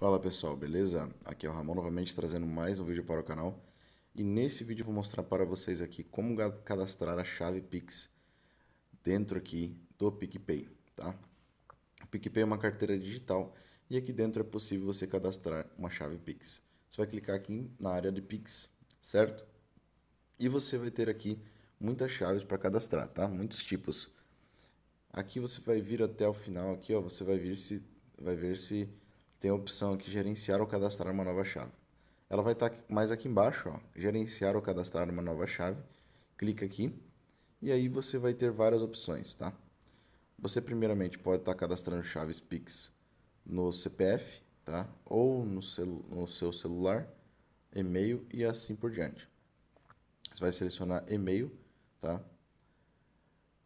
Fala pessoal, beleza? Aqui é o Ramon novamente trazendo mais um vídeo para o canal e nesse vídeo vou mostrar para vocês aqui como cadastrar a chave Pix dentro aqui do PicPay, tá? O PicPay é uma carteira digital e aqui dentro é possível você cadastrar uma chave Pix. Você vai clicar aqui na área de Pix, certo? E você vai ter aqui muitas chaves para cadastrar, tá? Muitos tipos. Aqui você vai vir até o final aqui, ó, você vai vir se vai ver se tem a opção aqui gerenciar ou cadastrar uma nova chave. Ela vai estar tá mais aqui embaixo, ó, gerenciar ou cadastrar uma nova chave. Clica aqui e aí você vai ter várias opções, tá? Você primeiramente pode estar tá cadastrando chaves Pix no CPF, tá? Ou no, no seu celular, e-mail e assim por diante. Você vai selecionar e-mail, tá?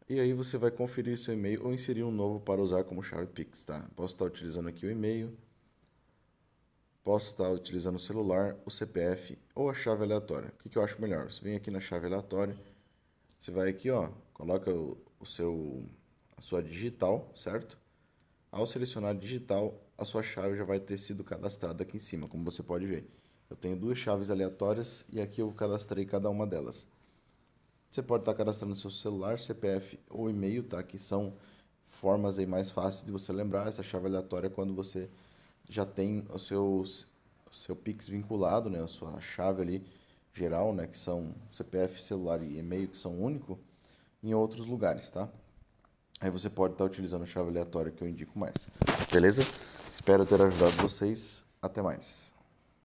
E aí você vai conferir seu e-mail ou inserir um novo para usar como chave Pix, tá? Posso estar tá utilizando aqui o e-mail, Posso estar utilizando o celular, o CPF ou a chave aleatória. O que, eu acho melhor? Você vem aqui na chave aleatória, você vai aqui, ó, coloca o, o seu, a sua digital, certo? Ao selecionar digital, a sua chave já vai ter sido cadastrada aqui em cima, como você pode ver. Eu tenho duas chaves aleatórias e aqui eu cadastrei cada uma delas. Você pode estar cadastrando seu celular, CPF ou e-mail, tá? Que são formas aí mais fáceis de você lembrar essa chave aleatória quando você já tem o seu, o seu Pix vinculado, né? A sua chave ali geral, né? Que são CPF, celular e e-mail, que são único, em outros lugares, tá? Aí você pode estar tá utilizando a chave aleatória que eu indico mais. Beleza? Espero ter ajudado vocês. Até mais.